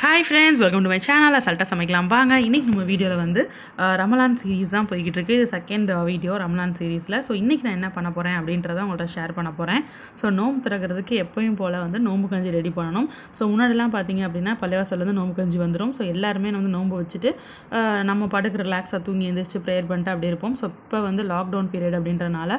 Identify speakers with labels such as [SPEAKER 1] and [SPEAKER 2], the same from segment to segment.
[SPEAKER 1] hi friends welcome to my channel அசால்ட்டாக சமைக்கலாம் வாங்க இன்றைக்கி நம்ம வீடியோவில் வந்து ரமலான் சீரீஸ் தான் போய்கிட்டு இருக்குது இது செகண்ட் வீடியோ ரமலான் சீரீஸில் ஸோ இன்றைக்கி நான் என்ன பண்ண போகிறேன் அப்படின்றத உங்கள்கிட்ட ஷேர் பண்ண போகிறேன் ஸோ நோம்பு திறக்கிறதுக்கு எப்பயும் போல் வந்து நோம்பு கஞ்சி ரெடி பண்ணணும் ஸோ முன்னாடிலாம் பார்த்தீங்க அப்படின்னா பள்ளிவாசல்லேருந்து நோம்பு கஞ்சி வந்துடும் ஸோ எல்லாருமே வந்து நோம்பு வச்சுட்டு நம்ம படுக்கிற ரிலாக்ஸாக தூங்கி எழுந்திரிச்சு ப்ரேயர் பண்ணிட்டு அப்படி இருப்போம் ஸோ இப்போ வந்து லாக்டவுன் பீரியட் அப்படின்றனால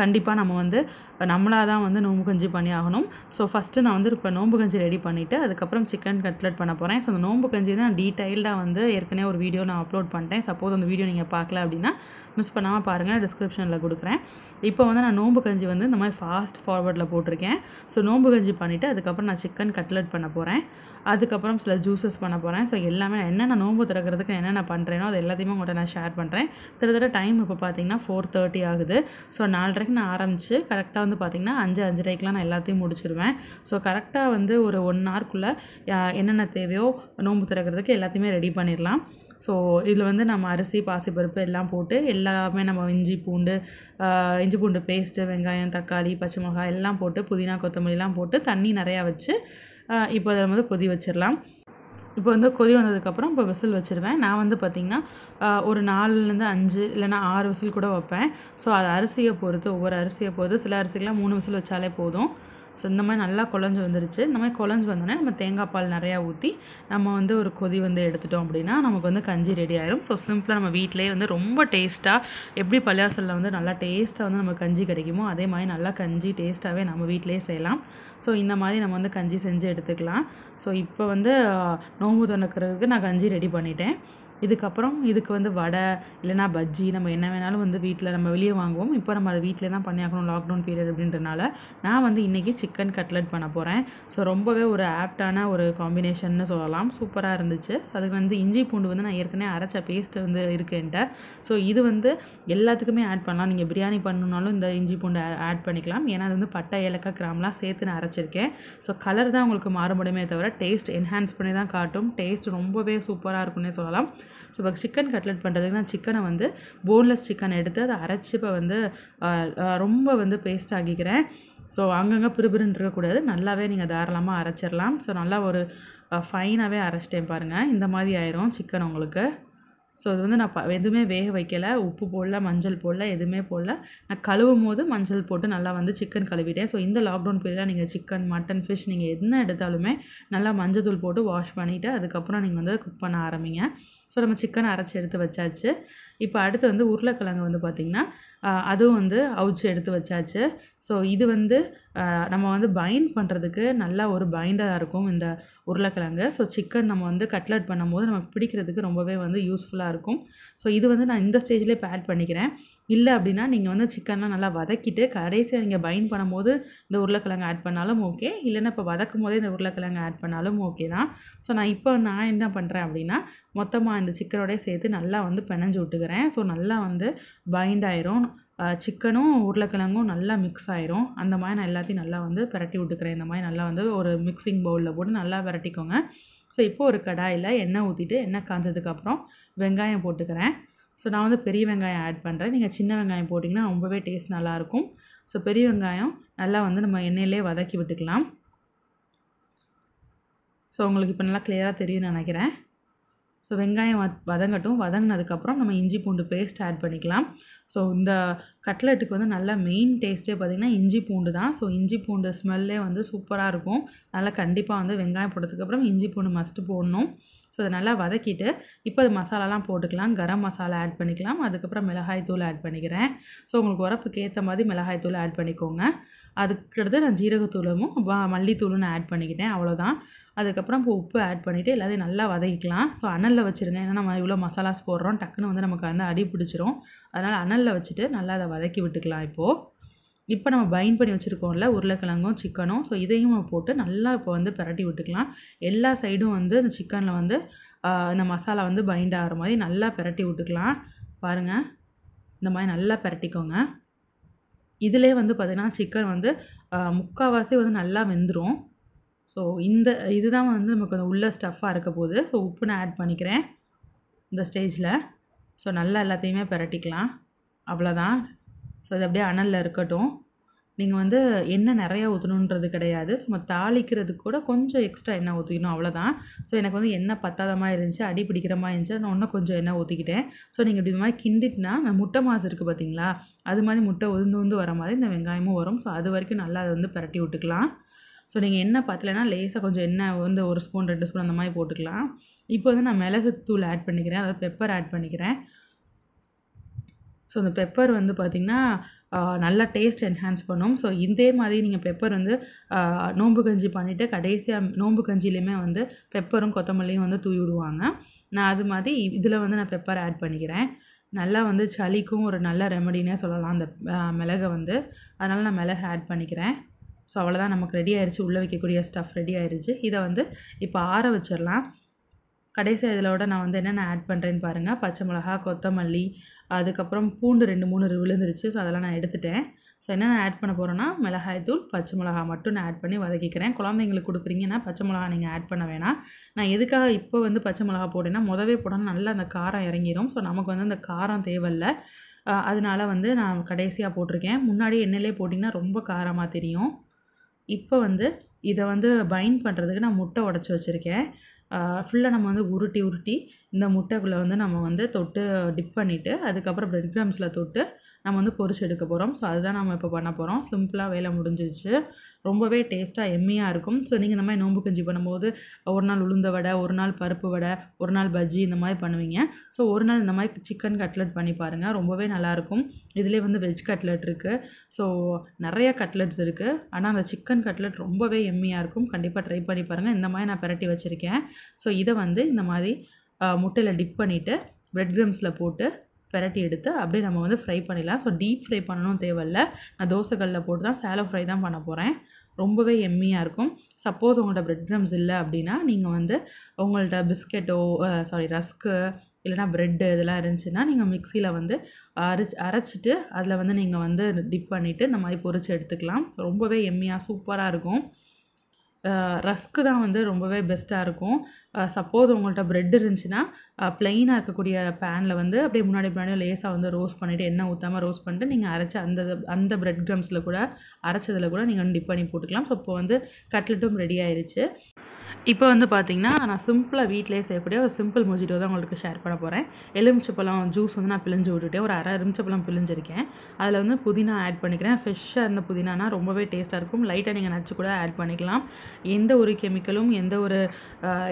[SPEAKER 1] கண்டிப்பாக நம்ம வந்து இப்போ நம்மளாக தான் வந்து நோம்பு கஞ்சி பண்ணி ஆகணும் ஸோ ஃபஸ்ட்டு நான் வந்து இப்போ நோம்பு கஞ்சி ரெடி பண்ணிவிட்டு அதுக்கப்புறம் சிக்கன் கட்லெட் பண்ண போகிறேன் ஸோ அந்த நோம்பு கஞ்சி தான் டீட்டெயில்டாக வந்து ஏற்கனவே ஒரு வீடியோ நான் அப்லோட் பண்ணிட்டேன் சப்போஸ் அந்த வீடியோ நீங்கள் பார்க்கல அப்படின்னா மிஸ் பண்ணாமல் பாருங்கள் டிஸ்கிரிப்ஷனில் கொடுக்குறேன் இப்போ வந்து நான் நோம்பு கஞ்சி வந்து இந்த மாதிரி ஃபாஸ்ட் ஃபார்வர்டில் போட்டிருக்கேன் ஸோ நோம்பு கஞ்சி பண்ணிவிட்டு அதுக்கப்புறம் நான் சிக்கன் கட்லெட் பண்ண போகிறேன் அதுக்கப்புறம் சில ஜூஸஸ் பண்ண போகிறேன் ஸோ எல்லாமே என்னென்ன நோம்பு திறக்கிறதுக்கு என்னென்ன பண்ணுறேனோ அது எல்லாத்தையுமே உங்கள்கிட்ட நான் ஷேர் பண்ணுறேன் திட்டத்தட்ட டைம் இப்போ பார்த்தீங்கன்னா ஃபோர் தேர்ட்டி ஆகுது ஸோ நாலரைக்கு நான் ஆரம்பித்து கரெக்டாக வந்து பார்த்திங்கன்னா அஞ்சு அஞ்சரைக்கெலாம் நான் எல்லாத்தையும் முடிச்சிருவேன் ஸோ கரெக்டாக வந்து ஒரு ஒன் ஹவர்க்குள்ளே என்னென்ன தேவையோ நோன்பு திறக்கிறதுக்கு எல்லாத்தையுமே ரெடி பண்ணிடலாம் ஸோ இதில் வந்து நம்ம அரிசி பாசிப்பருப்பு எல்லாம் போட்டு எல்லாமே நம்ம இஞ்சி பூண்டு இஞ்சி பூண்டு பேஸ்ட்டு வெங்காயம் தக்காளி பச்சை மிளகாய் எல்லாம் போட்டு புதினா கொத்தமல்லிலாம் போட்டு தண்ணி நிறையா வச்சு இப்போ அதில் வந்து கொதி வச்சிடலாம் இப்போ வந்து கொதி வந்ததுக்கப்புறம் இப்போ விசில் வச்சுருவேன் நான் வந்து பார்த்திங்கன்னா ஒரு நாலுலேருந்து அஞ்சு இல்லைனா ஆறு விசில் கூட வைப்பேன் ஸோ அது அரிசியை பொறுத்து ஒவ்வொரு அரிசியை பொறுத்து சில அரிசிக்கெலாம் மூணு விசில் வச்சாலே போதும் ஸோ இந்த மாதிரி நல்லா குழஞ்சி வந்துருச்சு இந்த மாதிரி குழஞ்சி வந்தோடனே நம்ம தேங்காய் பால் நிறையா ஊற்றி நம்ம வந்து ஒரு கொதி வந்து எடுத்துட்டோம் அப்படின்னா நமக்கு வந்து கஞ்சி ரெடி ஆயிரும் ஸோ சிம்பிளாக நம்ம வீட்டிலே வந்து ரொம்ப டேஸ்ட்டாக எப்படி பள்ளியாசலில் வந்து நல்லா டேஸ்ட்டாக வந்து நம்ம கஞ்சி கிடைக்குமோ அதே மாதிரி நல்லா கஞ்சி டேஸ்ட்டாகவே நம்ம வீட்டிலே செய்யலாம் ஸோ இந்த மாதிரி நம்ம வந்து கஞ்சி செஞ்சு எடுத்துக்கலாம் ஸோ இப்போ வந்து நோம்பு துணக்கிறதுக்கு நான் கஞ்சி ரெடி பண்ணிட்டேன் இதுக்கப்புறம் இதுக்கு வந்து வடை இல்லைனா பஜ்ஜி நம்ம என்ன வேணாலும் வந்து வீட்டில் நம்ம வெளியே வாங்குவோம் இப்போ நம்ம அதை வீட்டில் தான் பண்ணியாகணும் லாக்டவுன் பீரியட் அப்படின்றனால நான் வந்து இன்றைக்கி சிக்கன் கட்லட் பண்ண போகிறேன் ஸோ ரொம்பவே ஒரு ஆப்டான ஒரு காம்பினேஷன்னு சொல்லலாம் சூப்பராக இருந்துச்சு அதுக்கு வந்து இஞ்சி பூண்டு வந்து நான் ஏற்கனவே அரைச்ச பேஸ்ட்டு வந்து இருக்கேன்ட்ட ஸோ இது வந்து எல்லாத்துக்குமே ஆட் பண்ணலாம் நீங்கள் பிரியாணி பண்ணணுனாலும் இந்த இஞ்சி பூண்டு ஆட் பண்ணிக்கலாம் ஏன்னா அது வந்து பட்டை ஏலக்காய் கிராம்லாம் சேர்த்து நான் அரைச்சிருக்கேன் ஸோ கலர் தான் உங்களுக்கு மாறுபடுமே தவிர டேஸ்ட் என்ஹான்ஸ் பண்ணி தான் காட்டும் டேஸ்ட் ரொம்பவே சூப்பராக இருக்குன்னே சொல்லலாம் ஸோ இப்போ சிக்கன் கட்லெட் பண்ணுறதுக்கு நான் சிக்கனை வந்து போன்லெஸ் சிக்கன் எடுத்து அதை அரைச்சி இப்போ வந்து ரொம்ப வந்து பேஸ்ட் ஆக்கிக்கிறேன் ஸோ அங்கங்கே பிறுபிறுன்னு இருக்கக்கூடாது நல்லாவே நீங்கள் தாராளமாக அரைச்சிடலாம் ஸோ நல்லா ஒரு ஃபைனாகவே அரைச்சிட்டேன் பாருங்கள் இந்த மாதிரி ஆயிரும் சிக்கன் உங்களுக்கு ஸோ அது வந்து நான் ப எதுவுமே வேக வைக்கலை உப்பு போடல மஞ்சள் போடல எதுவுமே போடல நான் கழுவும் போது மஞ்சள் போட்டு நல்லா வந்து சிக்கன் கழுவிட்டேன் ஸோ இந்த லாக்டவுன் பீரியடில் நீங்கள் சிக்கன் மட்டன் ஃபிஷ் நீங்கள் என்ன எடுத்தாலுமே நல்லா மஞ்சத்தூள் போட்டு வாஷ் பண்ணிவிட்டு அதுக்கப்புறம் நீங்கள் வந்து குக் பண்ண ஆரம்பிங்க ஸோ நம்ம சிக்கன் அரைச்சி எடுத்து வச்சாச்சு இப்போ அடுத்து வந்து உருளைக்கிழங்கு வந்து பார்த்திங்கன்னா அதுவும் வந்து அவுச்சு எடுத்து வச்சாச்சு ஸோ இது வந்து நம்ம வந்து பைண்ட் பண்ணுறதுக்கு நல்லா ஒரு பைண்டராக இருக்கும் இந்த உருளைக்கிழங்கு ஸோ சிக்கன் நம்ம வந்து கட்லட் பண்ணும்போது நமக்கு பிடிக்கிறதுக்கு ரொம்பவே வந்து யூஸ்ஃபுல்லாக இருக்கும் ஸோ இது வந்து நான் இந்த ஸ்டேஜ்லேயே இப்போ ஆட் பண்ணிக்கிறேன் இல்லை அப்படின்னா நீங்கள் வந்து சிக்கன்லாம் நல்லா வதக்கிட்டு கடைசியாக நீங்கள் பைண்ட் பண்ணும்போது இந்த உருளைக்கிழங்கு ஆட் பண்ணாலும் ஓகே இல்லைன்னா இப்போ வதக்கும் போதே இந்த உருளைக்கிழங்கு ஆட் பண்ணாலும் ஓகே தான் ஸோ நான் இப்போ நான் என்ன பண்ணுறேன் அப்படின்னா மொத்தமாக இந்த சிக்கனோடய சேர்த்து நல்லா வந்து பிணைஞ்சு விட்டுக்கிறேன் ஸோ நல்லா வந்து பைண்ட் ஆயிரும் சிக்கனும் உருளைக்கிழங்கும் நல்லா மிக்ஸ் ஆயிரும் அந்த மாதிரி நான் எல்லாத்தையும் நல்லா வந்து பிரட்டி விட்டுக்கிறேன் இந்த மாதிரி நல்லா வந்து ஒரு மிக்சிங் பவுலில் போட்டு நல்லா விரட்டிக்கோங்க ஸோ இப்போது ஒரு கடாயில் எண்ணெய் ஊற்றிட்டு எண்ணெய் காஞ்சதுக்கப்புறம் வெங்காயம் போட்டுக்கிறேன் ஸோ நான் வந்து பெரிய வெங்காயம் ஆட் பண்ணுறேன் நீங்கள் சின்ன வெங்காயம் போட்டிங்கன்னா ரொம்பவே டேஸ்ட் நல்லாயிருக்கும் ஸோ பெரிய வெங்காயம் நல்லா வந்து நம்ம எண்ணெயிலே வதக்கி விட்டுக்கலாம் ஸோ உங்களுக்கு இப்போ நல்லா கிளியராக தெரியும்னு நினைக்கிறேன் ஸோ வெங்காயம் வத் வதங்கட்டும் வதங்கினதுக்கப்புறம் நம்ம இஞ்சி பூண்டு பேஸ்ட் ஆட் பண்ணிக்கலாம் ஸோ இந்த கட்லெட்டுக்கு வந்து நல்ல மெயின் டேஸ்ட்டே பார்த்திங்கன்னா இஞ்சி பூண்டு தான் ஸோ இஞ்சி பூண்டு ஸ்மெல்லே வந்து சூப்பராக இருக்கும் நல்லா கண்டிப்பாக வந்து வெங்காயம் போட்டதுக்கப்புறம் இஞ்சி பூண்டு மஸ்ட்டு போடணும் ஸோ அதை நல்லா வதக்கிட்டு இப்போ அது மசாலாலாம் போட்டுக்கலாம் கரம் மசாலா ஆட் பண்ணிக்கலாம் அதுக்கப்புறம் மிளகாய் தூள் ஆட் பண்ணிக்கிறேன் ஸோ உங்களுக்கு உரப்புக்கு ஏற்ற மாதிரி மிளகாய் தூள் ஆட் பண்ணிக்கோங்க அதுக்கடுத்து நான் ஜீரகத்தூளமும் மல்லித்தூளும் நான் ஆட் பண்ணிக்கிட்டேன் அவ்வளோதான் அதுக்கப்புறம் இப்போ உப்பு ஆட் பண்ணிவிட்டு எல்லாத்தையும் நல்லா வதக்கிக்கலாம் ஸோ அனலில் வச்சுருங்க ஏன்னா நம்ம இவ்வளோ மசாலாஸ் போடுறோம் டக்குன்னு வந்து நமக்கு வந்து அடி பிடிச்சிரும் அதனால் அனலில் வச்சுட்டு நல்லா அதை வதக்கி விட்டுக்கலாம் இப்போது இப்போ நம்ம பைண்ட் பண்ணி வச்சுருக்கோம்ல உருளைக்கிழங்கும் சிக்கனும் ஸோ இதையும் போட்டு நல்லா இப்போ வந்து பரட்டி விட்டுக்கலாம் எல்லா சைடும் வந்து இந்த சிக்கனில் வந்து இந்த மசாலா வந்து பைண்ட் ஆகிற மாதிரி நல்லா பரட்டி விட்டுக்கலாம் பாருங்கள் இந்த மாதிரி நல்லா பரட்டிக்கோங்க இதிலே வந்து பார்த்திங்கன்னா சிக்கன் வந்து முக்கால்வாசி வந்து நல்லா வெந்துடும் ஸோ இந்த இதுதான் வந்து நமக்கு உள்ள ஸ்டஃப்பாக இருக்க போகுது ஸோ உப்பு நான் ஆட் பண்ணிக்கிறேன் இந்த ஸ்டேஜில் ஸோ நல்லா எல்லாத்தையுமே பரட்டிக்கலாம் அவ்வளோதான் ஸோ இது அப்படியே அனலில் இருக்கட்டும் நீங்கள் வந்து எண்ணெய் நிறையா ஊற்றணுன்றது கிடையாது சும்மா தாளிக்கிறதுக்கு கூட கொஞ்சம் எக்ஸ்ட்ரா எண்ணெய் ஊற்றிக்கணும் அவ்வளோதான் ஸோ எனக்கு வந்து எண்ணெய் பத்தாத மாதிரி இருந்துச்சு அடி பிடிக்கிற மாதிரி இருந்துச்சு நான் இன்னும் கொஞ்சம் எண்ணெய் ஊற்றிக்கிட்டேன் ஸோ நீங்கள் இப்படி மாதிரி கிண்டிட்டுனா அந்த முட்டை மாசு இருக்குது பார்த்தீங்களா அது மாதிரி முட்டை உதிர்ந்து உந்து வர மாதிரி இந்த வெங்காயமும் வரும் ஸோ அது வரைக்கும் நல்லா அதை வந்து பரட்டி விட்டுக்கலாம் ஸோ நீங்கள் எண்ணெய் பார்த்தலன்னா லேசாக கொஞ்சம் எண்ணெய் வந்து ஒரு ஸ்பூன் ரெண்டு ஸ்பூன் அந்த மாதிரி போட்டுக்கலாம் இப்போ வந்து நான் தூள் ஆட் பண்ணிக்கிறேன் அதாவது பெப்பர் ஆட் பண்ணிக்கிறேன் ஸோ அந்த பெப்பர் வந்து பார்த்திங்கன்னா நல்லா டேஸ்ட் என்ஹான்ஸ் பண்ணும் ஸோ இதே மாதிரி நீங்கள் பெப்பர் வந்து நோம்பு கஞ்சி பண்ணிவிட்டு கடைசியாக நோம்பு கஞ்சிலையுமே வந்து பெப்பரும் கொத்தமல்லியும் வந்து தூவி விடுவாங்க நான் அது மாதிரி இதில் வந்து நான் பெப்பர் ஆட் பண்ணிக்கிறேன் நல்லா வந்து சளிக்கும் ஒரு நல்ல ரெமடினே சொல்லலாம் அந்த மிளகை வந்து அதனால் நான் மிளகு ஆட் பண்ணிக்கிறேன் ஸோ அவ்வளோதான் நமக்கு ரெடி ஆயிடுச்சு உள்ளே வைக்கக்கூடிய ஸ்டஃப் ரெடி ஆயிடுச்சு இதை வந்து இப்போ ஆற வச்சிடலாம் கடைசியாக இதிலோட நான் வந்து என்னென்ன ஆட் பண்ணுறேன்னு பாருங்கள் பச்சை மிளகா கொத்தமல்லி அதுக்கப்புறம் பூண்டு ரெண்டு மூணு விழுந்துருச்சு ஸோ அதெல்லாம் நான் எடுத்துட்டேன் ஸோ என்னென்ன ஆட் பண்ண மிளகாய் மிளகாய்த்தூள் பச்சை மிளகா மட்டும் நான் ஆட் பண்ணி வதக்கிக்கிறேன் குழந்தைங்களுக்கு கொடுக்குறீங்கன்னா பச்சை மிளகா நீங்கள் ஆட் பண்ண வேணாம் நான் எதுக்காக இப்போ வந்து பச்சை மிளகா போட்டேன்னா முதவே போடணும் நல்லா அந்த காரம் இறங்கிடும் ஸோ நமக்கு வந்து அந்த காரம் தேவையில்லை அதனால் வந்து நான் கடைசியாக போட்டிருக்கேன் முன்னாடி எண்ணெயிலே போட்டிங்கன்னா ரொம்ப காரமாக தெரியும் இப்போ வந்து இதை வந்து பைன் பண்ணுறதுக்கு நான் முட்டை உடச்சி வச்சுருக்கேன் ஃபுல்லாக நம்ம வந்து உருட்டி உருட்டி இந்த முட்டைக்குள்ளே வந்து நம்ம வந்து தொட்டு டிப் பண்ணிவிட்டு அதுக்கப்புறம் ப்ரெட் க்ரம்ஸில் தொட்டு நம்ம வந்து பொரிச்சு எடுக்க போகிறோம் ஸோ அதுதான் நம்ம இப்போ பண்ண போகிறோம் சிம்பிளாக வேலை முடிஞ்சிச்சு ரொம்பவே டேஸ்ட்டாக எம்மியாக இருக்கும் ஸோ நீங்கள் இந்த மாதிரி நோம்பு கஞ்சி பண்ணும்போது ஒரு நாள் உளுந்த வடை ஒரு நாள் பருப்பு வடை ஒரு நாள் பஜ்ஜி இந்த மாதிரி பண்ணுவீங்க ஸோ ஒரு நாள் இந்த மாதிரி சிக்கன் கட்லெட் பண்ணி பாருங்கள் ரொம்பவே நல்லாயிருக்கும் இதிலே வந்து வெஜ் கட்லெட் இருக்குது ஸோ நிறைய கட்லெட்ஸ் இருக்குது ஆனால் அந்த சிக்கன் கட்லெட் ரொம்பவே எம்மியாக இருக்கும் கண்டிப்பாக ட்ரை பண்ணி பாருங்கள் இந்த மாதிரி நான் பெரட்டி வச்சுருக்கேன் ஸோ இதை வந்து இந்த மாதிரி முட்டையில் டிப் பண்ணிவிட்டு ப்ரெட் க்ரம்ஸில் போட்டு பெரட்டி எடுத்து அப்படியே நம்ம வந்து ஃப்ரை பண்ணிடலாம் ஸோ டீப் ஃப்ரை பண்ணணும் தேவையில்ல நான் தோசைக்கல்லில் போட்டு தான் சேலோ ஃப்ரை தான் பண்ண போகிறேன் ரொம்பவே எம்மியாக இருக்கும் சப்போஸ் உங்கள்கிட்ட பிரெட் க்ரம்ஸ் இல்லை அப்படின்னா நீங்கள் வந்து உங்கள்கிட்ட பிஸ்கெட்டோ சாரி ரஸ்க்கு இல்லைனா ப்ரெட்டு இதெல்லாம் இருந்துச்சுன்னா நீங்கள் மிக்சியில் வந்து அரைச்சி அரைச்சிட்டு அதில் வந்து நீங்கள் வந்து டிப் பண்ணிவிட்டு இந்த மாதிரி பொறிச்சு எடுத்துக்கலாம் ரொம்பவே எம்மியாக சூப்பராக இருக்கும் ரஸ்க்கு தான் வந்து ரொம்பவே பெஸ்ட்டாக இருக்கும் சப்போஸ் உங்கள்கிட்ட ப்ரெட் இருந்துச்சுன்னா ப்ளெயினாக இருக்கக்கூடிய பேனில் வந்து அப்படியே முன்னாடி முன்னாடி லேஸாக வந்து ரோஸ்ட் பண்ணிவிட்டு எண்ணெய் ஊற்றாமல் ரோஸ்ட் பண்ணிட்டு நீங்கள் அரைச்சி அந்த அந்த ப்ரெட் க்ரம்ஸில் கூட அரைச்சதில் கூட நீங்கள் வந்து டிப் பண்ணி போட்டுக்கலாம் ஸோ இப்போ வந்து கட்லெட்டும் ரெடி ஆயிடுச்சு இப்போ வந்து பார்த்திங்கன்னா நான் சிம்பிளாக வீட்டிலே செய்யக்கூடிய ஒரு சிம்பிள் மொஜிட்டோ தான் உங்களுக்கு ஷேர் பண்ண போகிறேன் எலுமிச்சப்பழம் ஜூஸ் வந்து நான் பிழிஞ்சு விட்டுட்டேன் ஒரு அரை எலுமிச்சப்பழம் பிழிஞ்சிருக்கேன் அதில் வந்து புதினா ஆட் பண்ணிக்கிறேன் ஃப்ரெஷ்ஷாக இருந்த புதினானா ரொம்பவே டேஸ்ட்டாக இருக்கும் லைட்டாக நீங்கள் நச்சு கூட ஆட் பண்ணிக்கலாம் எந்த ஒரு கெமிக்கலும் எந்த ஒரு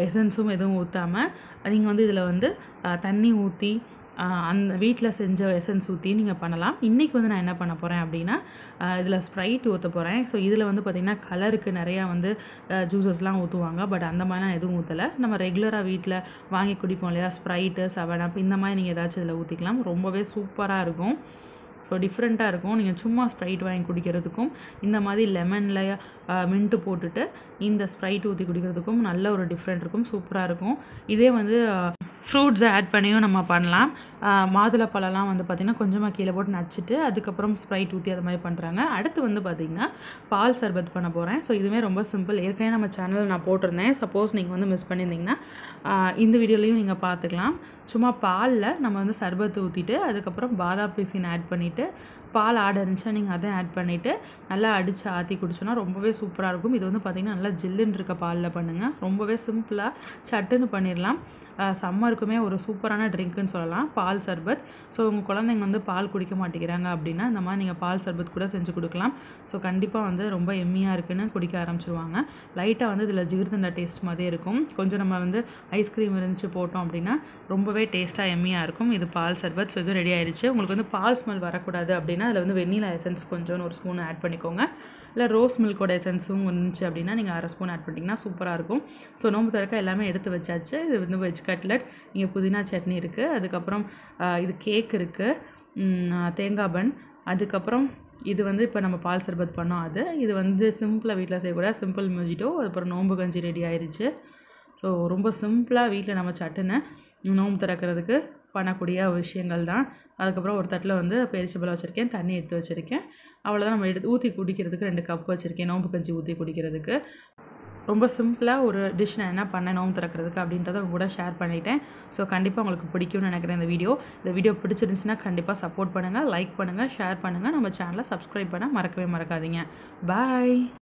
[SPEAKER 1] எசன்ஸும் எதுவும் ஊற்றாமல் நீங்கள் வந்து இதில் வந்து தண்ணி ஊற்றி அந்த வீட்டில் செஞ்ச எசன்ஸ் ஊற்றி நீங்கள் பண்ணலாம் இன்றைக்கி வந்து நான் என்ன பண்ண போகிறேன் அப்படின்னா இதில் ஸ்ப்ரைட் ஊற்ற போகிறேன் ஸோ இதில் வந்து பார்த்திங்கன்னா கலருக்கு நிறையா வந்து ஜூஸஸ்லாம் ஊற்றுவாங்க பட் அந்த மாதிரிலாம் எதுவும் ஊற்றலை நம்ம ரெகுலராக வீட்டில் வாங்கி குடிப்போம் இல்லையா ஸ்ப்ரைட்டு செவன் இந்த மாதிரி நீங்கள் ஏதாச்சும் இதில் ஊற்றிக்கலாம் ரொம்பவே சூப்பராக இருக்கும் ஸோ டிஃப்ரெண்ட்டாக இருக்கும் நீங்கள் சும்மா ஸ்ப்ரைட் வாங்கி குடிக்கிறதுக்கும் இந்த மாதிரி லெமனில் மின்ட்டு போட்டுட்டு இந்த ஸ்ப்ரைட் ஊற்றி குடிக்கிறதுக்கும் நல்ல ஒரு டிஃப்ரெண்ட் இருக்கும் சூப்பராக இருக்கும் இதே வந்து ஃப்ரூட்ஸை ஆட் பண்ணியும் நம்ம பண்ணலாம் மாதுளை பழம்லாம் வந்து பார்த்திங்கன்னா கொஞ்சமாக கீழே போட்டு நச்சுட்டு அதுக்கப்புறம் ஸ்ப்ரைட் ஊற்றி அது மாதிரி பண்ணுறாங்க அடுத்து வந்து பார்த்திங்கன்னா பால் சர்பத் பண்ண போகிறேன் ஸோ இதுவுமே ரொம்ப சிம்பிள் ஏற்கனவே நம்ம சேனலில் நான் போட்டிருந்தேன் சப்போஸ் நீங்கள் வந்து மிஸ் பண்ணியிருந்தீங்கன்னா இந்த வீடியோலையும் நீங்கள் பார்த்துக்கலாம் சும்மா பாலில் நம்ம வந்து சர்பத்து ஊற்றிட்டு அதுக்கப்புறம் பாதாம் பீசின் ஆட் பண்ணிவிட்டு பால் ஆட இருந்துச்சா நீங்கள் அதை ஆட் பண்ணிவிட்டு நல்லா அடித்து ஆற்றி குடிச்சோன்னா ரொம்பவே சூப்பராக இருக்கும் இது வந்து பார்த்திங்கன்னா நல்லா ஜில்லுன்னு இருக்க பாலில் பண்ணுங்கள் ரொம்பவே சிம்பிளாக சட்டுன்னு பண்ணிடலாம் சம்மருக்குமே ஒரு சூப்பரான ட்ரிங்க்குன்னு சொல்லலாம் பால் சர்பத் ஸோ உங்கள் குழந்தைங்க வந்து பால் குடிக்க மாட்டேங்கிறாங்க அப்படின்னா இந்த மாதிரி நீங்கள் பால் சர்பத் கூட செஞ்சு கொடுக்கலாம் ஸோ கண்டிப்பாக வந்து ரொம்ப எம்மியாக இருக்குன்னு குடிக்க ஆரம்பிச்சிருவாங்க லைட்டாக வந்து இதில் ஜிகிர்தண்டா டேஸ்ட் மாதிரி இருக்கும் கொஞ்சம் நம்ம வந்து ஐஸ்கிரீம் இருந்துச்சு போட்டோம் அப்படின்னா ரொம்பவே டேஸ்ட்டாக எம்மியாக இருக்கும் இது பால் சர்பத் ஸோ இது ரெடி ஆயிடுச்சு உங்களுக்கு வந்து பால் ஸ்மெல் வரக்கூடாது அப்படின்னா அதில் வந்து வெண்ணிலா எசன்ஸ் கொஞ்சம் ஒரு ஸ்பூன் ஆட் பண்ணிக்கோங்க இல்லை ரோஸ் மில்கோட எசன்ஸும் இருந்துச்சு அப்படின்னா நீங்கள் அரை ஸ்பூன் ஆட் பண்ணிட்டீங்கன்னா சூப்பராக இருக்கும் ஸோ நோம்பு திறக்க எல்லாமே எடுத்து வச்சாச்சு இது வந்து வெஜ் கட்லட் இங்கே புதினா சட்னி இருக்குது அதுக்கப்புறம் இது கேக் இருக்குது தேங்காய் பன் அதுக்கப்புறம் இது வந்து இப்போ நம்ம பால் சர்பத் பண்ணோம் அது இது வந்து சிம்பிளாக வீட்டில் செய்யக்கூடாது சிம்பிள் மியூஜிட்டோ அதுக்கப்புறம் நோம்பு கஞ்சி ரெடி ஆயிடுச்சு ஸோ ரொம்ப சிம்பிளாக வீட்டில் நம்ம சட்டுன்னு நோம்பு திறக்கிறதுக்கு பண்ணக்கூடிய விஷயங்கள் தான் அதுக்கப்புறம் ஒரு தட்டில் வந்து பேரிச்சம்பழம் வச்சுருக்கேன் தண்ணி எடுத்து வச்சுருக்கேன் அவ்வளோதான் நம்ம எடுத்து ஊற்றி குடிக்கிறதுக்கு ரெண்டு கப் வச்சுருக்கேன் நோம்பு கஞ்சி ஊற்றி குடிக்கிறதுக்கு ரொம்ப சிம்பிளாக ஒரு டிஷ் நான் என்ன பண்ணேன் நோம்பு திறக்கிறதுக்கு அப்படின்றத அவங்க கூட ஷேர் பண்ணிட்டேன் ஸோ கண்டிப்பாக உங்களுக்கு பிடிக்கும்னு நினைக்கிறேன் இந்த வீடியோ இந்த வீடியோ பிடிச்சிருந்துச்சுன்னா கண்டிப்பாக சப்போர்ட் பண்ணுங்கள் லைக் பண்ணுங்கள் ஷேர் பண்ணுங்கள் நம்ம சேனலை சப்ஸ்கிரைப் பண்ண மறக்கவே மறக்காதீங்க பாய்